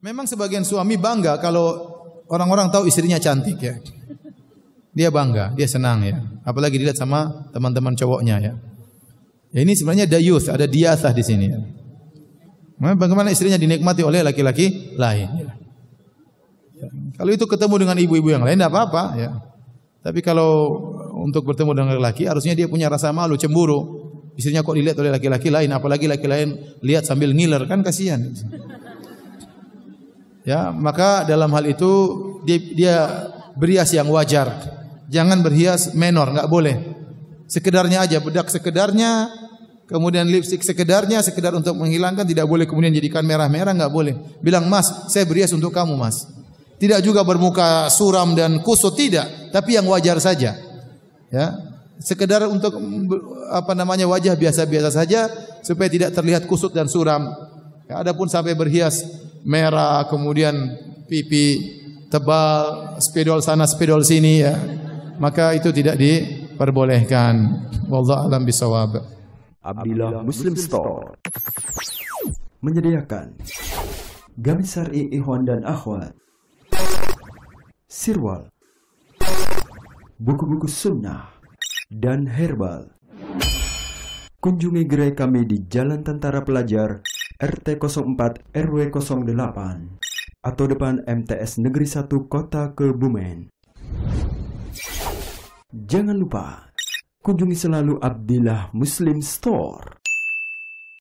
Memang sebagian suami bangga kalau orang-orang tahu istrinya cantik ya. Dia bangga, dia senang ya. Apalagi dilihat sama teman-teman cowoknya ya. Ya ini sebenarnya dayus, ada diasah di sini ya. Nah, bagaimana istrinya dinikmati oleh laki-laki lain. Ya. Kalau itu ketemu dengan ibu-ibu yang lain tidak apa-apa ya. Tapi kalau untuk bertemu dengan laki laki harusnya dia punya rasa malu, cemburu. Istrinya kok dilihat oleh laki-laki lain, apalagi laki lain lihat sambil ngiler kan kasihan. Ya, nah, maka dalam hal itu dia, dia berhias yang wajar. Jangan berhias menor, nggak boleh. Sekedarnya aja, bedak sekedarnya, kemudian lipstik sekedarnya, sekedar untuk menghilangkan, tidak boleh kemudian jadikan merah-merah, nggak boleh. Bilang, mas, saya berhias untuk kamu, mas. Tidak juga bermuka suram dan kusut, tidak. Tapi yang wajar saja. Ya, sekedar untuk apa namanya wajah biasa-biasa saja supaya tidak terlihat kusut dan suram. Ya, adapun sampai berhias merah, kemudian pipi tebal, spidol sana, spidol sini ya. Maka itu tidak diperbolehkan. Wallahu alam bisawab. Abdillah Muslim Store menyediakan gamis syar'i Ihwan dan akhwat, sirwal, buku-buku sunnah, dan herbal. Kunjungi gerai kami di Jalan Tentara Pelajar RT 04 RW 08 atau depan MTS Negeri 1 Kota Kebumen. Jangan lupa kunjungi selalu Abdillah Muslim Store.